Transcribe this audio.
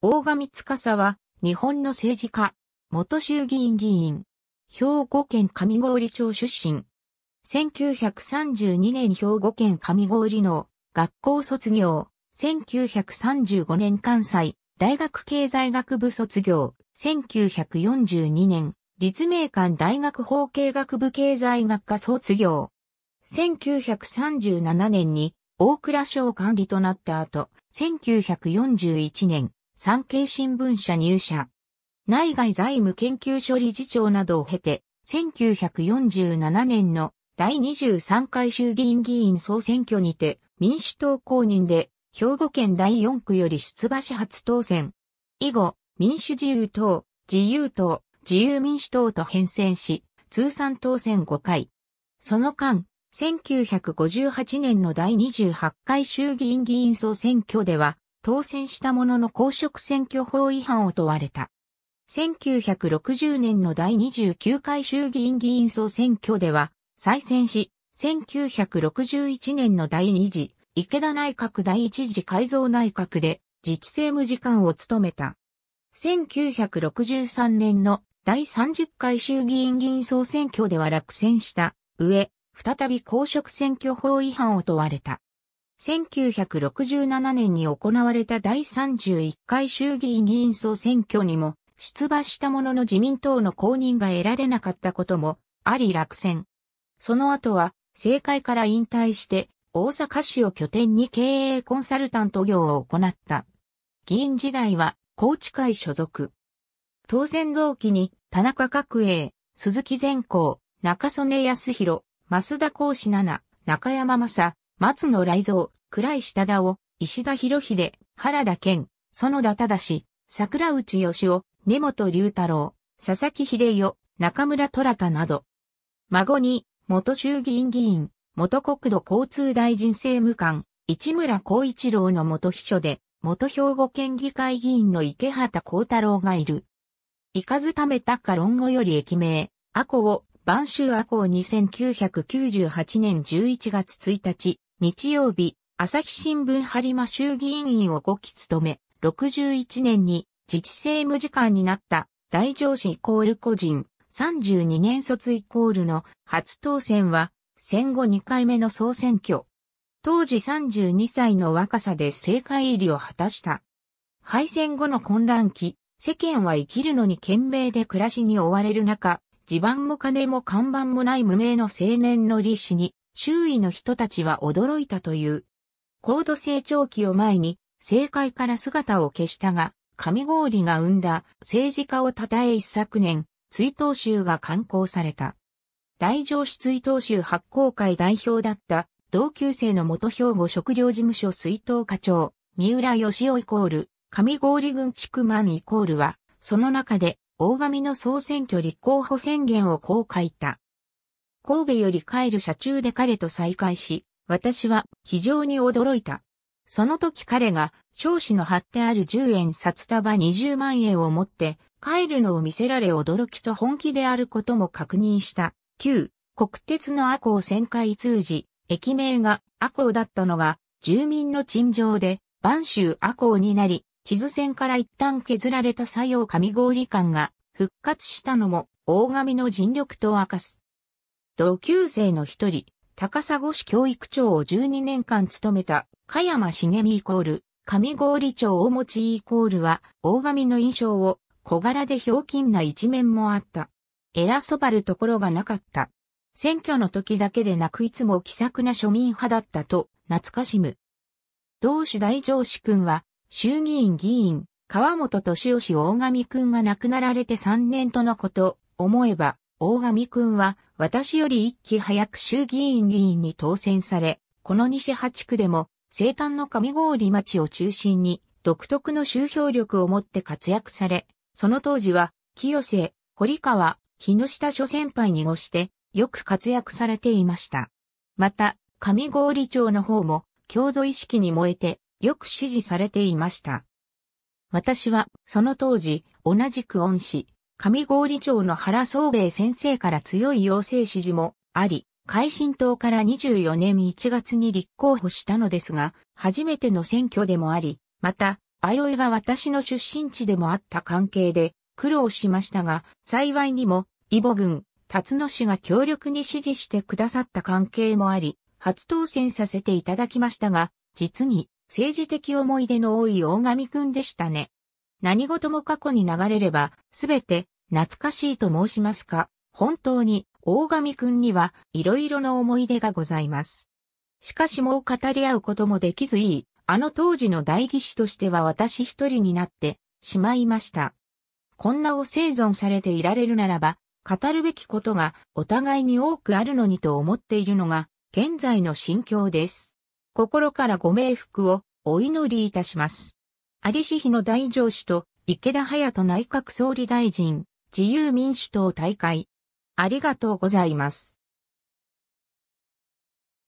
大神司は、日本の政治家、元衆議院議員、兵庫県上郡町出身。1932年兵庫県上郡の学校卒業。1935年関西大学経済学部卒業。1942年立命館大学法経学部経済学科卒業。1937年に大蔵省管理となった後、1941年産経新聞社入社。内外財務研究所理事長などを経て、1947年の第23回衆議院議員総選挙にて民主党公認で兵庫県第4区より出馬し初当選。以後、民主自由党、自由党、自由民主党と変遷し、通算当選5回。その間、1958年の第28回衆議院議員総選挙では、当選したものの公職選挙法違反を問われた。1960年の第29回衆議院議員総選挙では再選し、1961年の第2次池田内閣第1次改造内閣で自治政務次官を務めた。1963年の第30回衆議院議員総選挙では落選した上、再び公職選挙法違反を問われた。1967年に行われた第31回衆議院議員総選挙にも出馬したものの自民党の公認が得られなかったこともあり落選。その後は政界から引退して大阪市を拠点に経営コンサルタント業を行った。議員時代は高知会所属。当選同期に田中角栄、鈴木善光、中曽根康弘、増田幸志奈々、中山正、松野雷蔵、倉石忠夫、石田博秀、原田健、園田忠、桜内義夫、根本龍太郎、佐々木秀代、中村虎太など。孫に、元衆議院議員、元国土交通大臣政務官、市村光一郎の元秘書で、元兵庫県議会議員の池畑光太郎がいる。行かずためたか論語より駅名、阿古を、晩秋阿古を2998年11月1日、日曜日、朝日新聞播磨衆議院員を5期務め、61年に自治政務次官になった大上司イコール個人、32年卒イコールの初当選は戦後2回目の総選挙。当時32歳の若さで政界入りを果たした。敗戦後の混乱期、世間は生きるのに懸命で暮らしに追われる中、地盤も金も看板もない無名の青年の利子に周囲の人たちは驚いたという。高度成長期を前に政界から姿を消したが、上里が生んだ政治家を称え一昨年、追悼集が刊行された。大城市追悼集発行会代表だった同級生の元兵庫食料事務所追悼課長、三浦義夫イコール、上里郡地区マンイコールは、その中で、大神の総選挙立候補宣言をこう書いた。神戸より帰る車中で彼と再会し、私は非常に驚いた。その時彼が少子の貼ってある10円札束20万円を持って帰るのを見せられ驚きと本気であることも確認した。旧国鉄の阿を旋回通じ、駅名が阿公だったのが住民の陳情で万州阿公になり、地図線から一旦削られた作用上合理が復活したのも大神の尽力と明かす。同級生の一人、高砂市教育長を12年間務めた、加山茂美イコール、上里町大持ちイコールは、大神の印象を小柄でひょうきんな一面もあった。偉そばるところがなかった。選挙の時だけでなくいつも気さくな庶民派だったと、懐かしむ。同志大上司君は、衆議院議員、川本敏夫氏大神君が亡くなられて3年とのこと、思えば、大上くんは、私より一期早く衆議院議員に当選され、この西八区でも、生誕の上郡町を中心に、独特の周評力を持って活躍され、その当時は、清瀬、堀川、木下諸先輩にごして、よく活躍されていました。また、上郡町の方も、郷土意識に燃えて、よく支持されていました。私は、その当時、同じく恩師、上郡町の原宗兵衛先生から強い要請指示もあり、改新党から24年1月に立候補したのですが、初めての選挙でもあり、また、相生が私の出身地でもあった関係で苦労しましたが、幸いにも、イボ軍、辰野氏が強力に支持してくださった関係もあり、初当選させていただきましたが、実に政治的思い出の多い大神くんでしたね。何事も過去に流れれば、すべて懐かしいと申しますか、本当に大神くんには色々な思い出がございます。しかしもう語り合うこともできずいい、あの当時の大義士としては私一人になってしまいました。こんなを生存されていられるならば、語るべきことがお互いに多くあるのにと思っているのが、現在の心境です。心からご冥福をお祈りいたします。有志比の大上司と池田隼人内閣総理大臣、自由民主党大会。ありがとうございます。